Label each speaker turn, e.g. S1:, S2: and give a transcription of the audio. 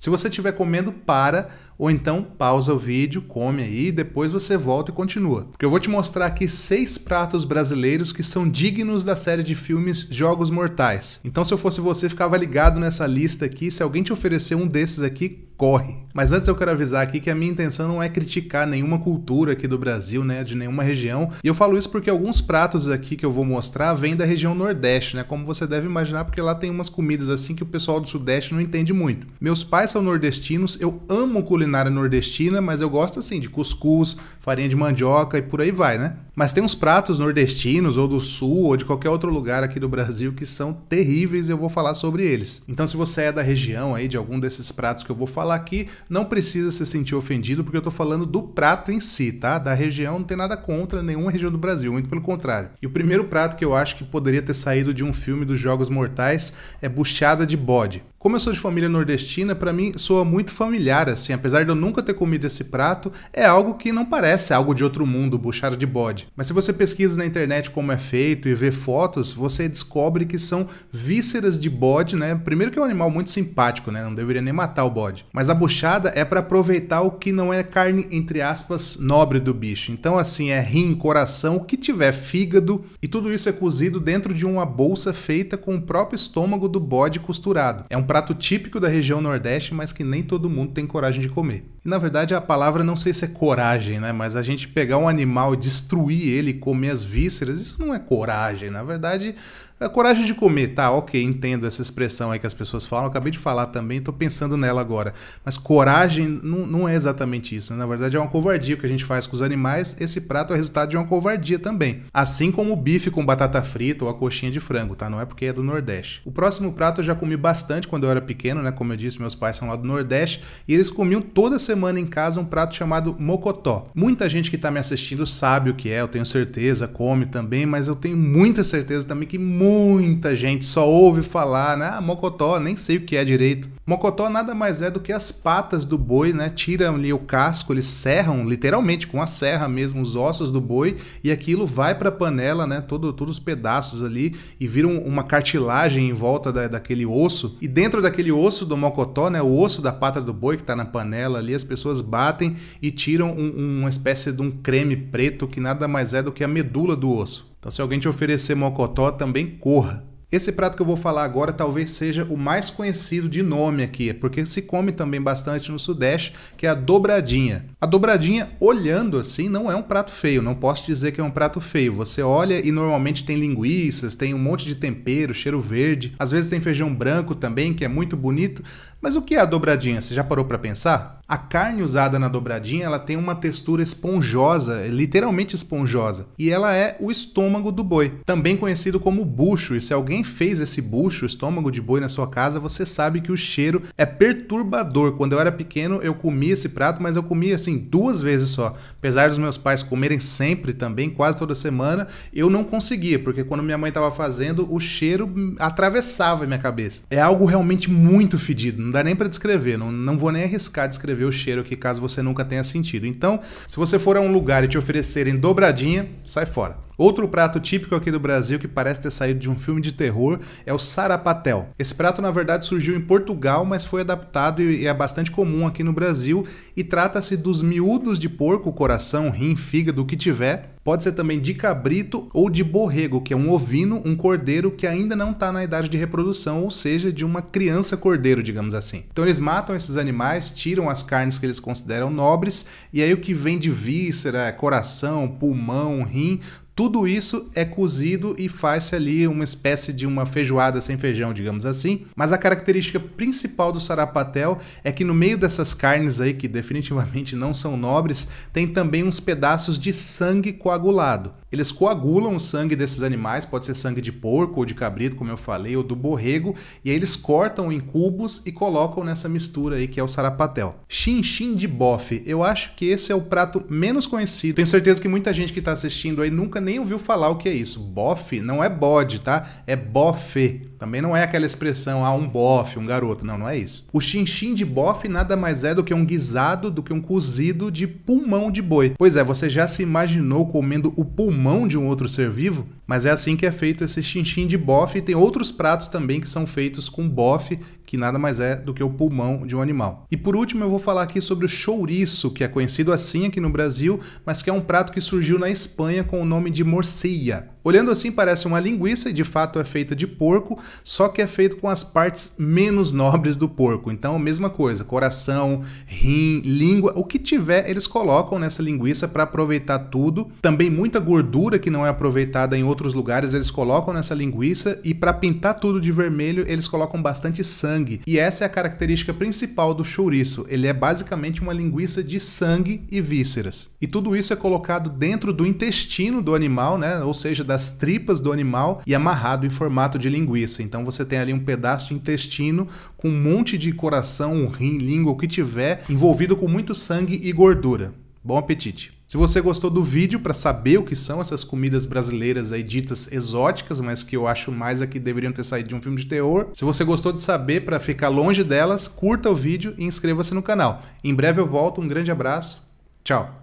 S1: Se você estiver comendo, para, ou então pausa o vídeo, come aí e depois você volta e continua. Porque eu vou te mostrar aqui seis pratos brasileiros que são dignos da série de filmes Jogos Mortais. Então, se eu fosse você, ficava ligado nessa lista aqui. Se alguém te oferecer um desses aqui, corre. Mas antes eu quero avisar aqui que a minha intenção não é criticar nenhuma cultura aqui do Brasil, né, de nenhuma região. E eu falo isso porque alguns pratos aqui que eu vou mostrar vêm da região Nordeste, né, como você deve imaginar, porque lá tem umas comidas assim que o pessoal do Sudeste não entende muito. Meus pais são nordestinos, eu amo culinária nordestina, mas eu gosto assim de cuscuz, farinha de mandioca e por aí vai, né? Mas tem uns pratos nordestinos ou do sul ou de qualquer outro lugar aqui do Brasil que são terríveis e eu vou falar sobre eles. Então, se você é da região aí de algum desses pratos que eu vou falar aqui, não precisa se sentir ofendido porque eu tô falando do prato em si, tá? Da região não tem nada contra nenhuma região do Brasil, muito pelo contrário. E o primeiro prato que eu acho que poderia ter saído de um filme dos Jogos Mortais é buchada de bode. Como eu sou de família nordestina, para mim soa muito familiar, assim. Apesar de eu nunca ter comido esse prato, é algo que não parece algo de outro mundo, buchada de bode. Mas se você pesquisa na internet como é feito e vê fotos, você descobre que são vísceras de bode, né? Primeiro que é um animal muito simpático, né? Não deveria nem matar o bode. Mas a buchada é para aproveitar o que não é carne, entre aspas, nobre do bicho. Então, assim, é rim, coração, o que tiver, fígado. E tudo isso é cozido dentro de uma bolsa feita com o próprio estômago do bode costurado. É um prato típico da região Nordeste, mas que nem todo mundo tem coragem de comer. E na verdade a palavra não sei se é coragem, né? Mas a gente pegar um animal destruir ele, comer as vísceras, isso não é coragem. Na verdade, a é coragem de comer, tá, ok, entendo essa expressão aí que as pessoas falam, acabei de falar também, estou pensando nela agora. Mas coragem não, não é exatamente isso, né? na verdade é uma covardia o que a gente faz com os animais, esse prato é resultado de uma covardia também. Assim como o bife com batata frita ou a coxinha de frango, tá? Não é porque é do Nordeste. O próximo prato eu já comi bastante quando eu era pequeno, né? Como eu disse, meus pais são lá do Nordeste, e eles comiam toda semana em casa um prato chamado mocotó. Muita gente que está me assistindo sabe o que é, eu tenho certeza, come também, mas eu tenho muita certeza também que muita gente só ouve falar, né? Ah, mocotó, nem sei o que é direito. Mocotó nada mais é do que as patas do boi, né? Tiram ali o casco, eles serram literalmente com a serra mesmo os ossos do boi e aquilo vai para a panela, né? Todo, todos os pedaços ali e viram uma cartilagem em volta da, daquele osso. E dentro daquele osso do mocotó, né? O osso da pata do boi que está na panela ali, as pessoas batem e tiram um, uma espécie de um creme preto que nada mais é do que a medula do osso. Então, se alguém te oferecer mocotó, também corra. Esse prato que eu vou falar agora talvez seja o mais conhecido de nome aqui, porque se come também bastante no Sudeste, que é a dobradinha. A dobradinha, olhando assim, não é um prato feio, não posso dizer que é um prato feio. Você olha e normalmente tem linguiças, tem um monte de tempero, cheiro verde, às vezes tem feijão branco também, que é muito bonito. Mas o que é a dobradinha? Você já parou para pensar? A carne usada na dobradinha, ela tem uma textura esponjosa, literalmente esponjosa, e ela é o estômago do boi, também conhecido como bucho. E se alguém alguém fez esse bucho, estômago de boi na sua casa, você sabe que o cheiro é perturbador. Quando eu era pequeno, eu comia esse prato, mas eu comia assim duas vezes só. Apesar dos meus pais comerem sempre também, quase toda semana, eu não conseguia, porque quando minha mãe estava fazendo, o cheiro atravessava a minha cabeça. É algo realmente muito fedido, não dá nem para descrever, não, não vou nem arriscar descrever o cheiro aqui caso você nunca tenha sentido. Então, se você for a um lugar e te oferecerem dobradinha, sai fora. Outro prato típico aqui do Brasil que parece ter saído de um filme de terror é o sarapatel. Esse prato, na verdade, surgiu em Portugal, mas foi adaptado e é bastante comum aqui no Brasil. E trata-se dos miúdos de porco, coração, rim, fígado, o que tiver, Pode ser também de cabrito ou de borrego, que é um ovino, um cordeiro que ainda não está na idade de reprodução, ou seja, de uma criança cordeiro, digamos assim. Então eles matam esses animais, tiram as carnes que eles consideram nobres, e aí o que vem de víscera, coração, pulmão, rim, tudo isso é cozido e faz-se ali uma espécie de uma feijoada sem feijão, digamos assim. Mas a característica principal do sarapatel é que no meio dessas carnes aí, que definitivamente não são nobres, tem também uns pedaços de sangue coagulado. Eles coagulam o sangue desses animais, pode ser sangue de porco ou de cabrito, como eu falei, ou do borrego, e aí eles cortam em cubos e colocam nessa mistura aí que é o sarapatel. Xinxin de bofe, eu acho que esse é o prato menos conhecido. Tenho certeza que muita gente que está assistindo aí nunca nem ouviu falar o que é isso. Bofe não é bode, tá? É bofe. Também não é aquela expressão, ah, um bofe, um garoto. Não, não é isso. O xinxin de bofe nada mais é do que um guisado, do que um cozido de pulmão de boi. Pois é, você já se imaginou comendo o pulmão pulmão de um outro ser vivo, mas é assim que é feito esse chinchim de bofe e tem outros pratos também que são feitos com bofe, que nada mais é do que o pulmão de um animal. E por último eu vou falar aqui sobre o chouriço, que é conhecido assim aqui no Brasil, mas que é um prato que surgiu na Espanha com o nome de morcilla. Olhando assim, parece uma linguiça e de fato é feita de porco, só que é feito com as partes menos nobres do porco. Então, mesma coisa, coração, rim, língua, o que tiver, eles colocam nessa linguiça para aproveitar tudo. Também muita gordura que não é aproveitada em outros lugares, eles colocam nessa linguiça e para pintar tudo de vermelho, eles colocam bastante sangue. E essa é a característica principal do chouriço. Ele é basicamente uma linguiça de sangue e vísceras. E tudo isso é colocado dentro do intestino do animal, né? Ou seja, das tripas do animal e amarrado em formato de linguiça. Então você tem ali um pedaço de intestino com um monte de coração, rim, língua, o que tiver, envolvido com muito sangue e gordura. Bom apetite! Se você gostou do vídeo para saber o que são essas comidas brasileiras aí ditas exóticas, mas que eu acho mais aqui deveriam ter saído de um filme de terror. Se você gostou de saber para ficar longe delas, curta o vídeo e inscreva-se no canal. Em breve eu volto, um grande abraço. Tchau.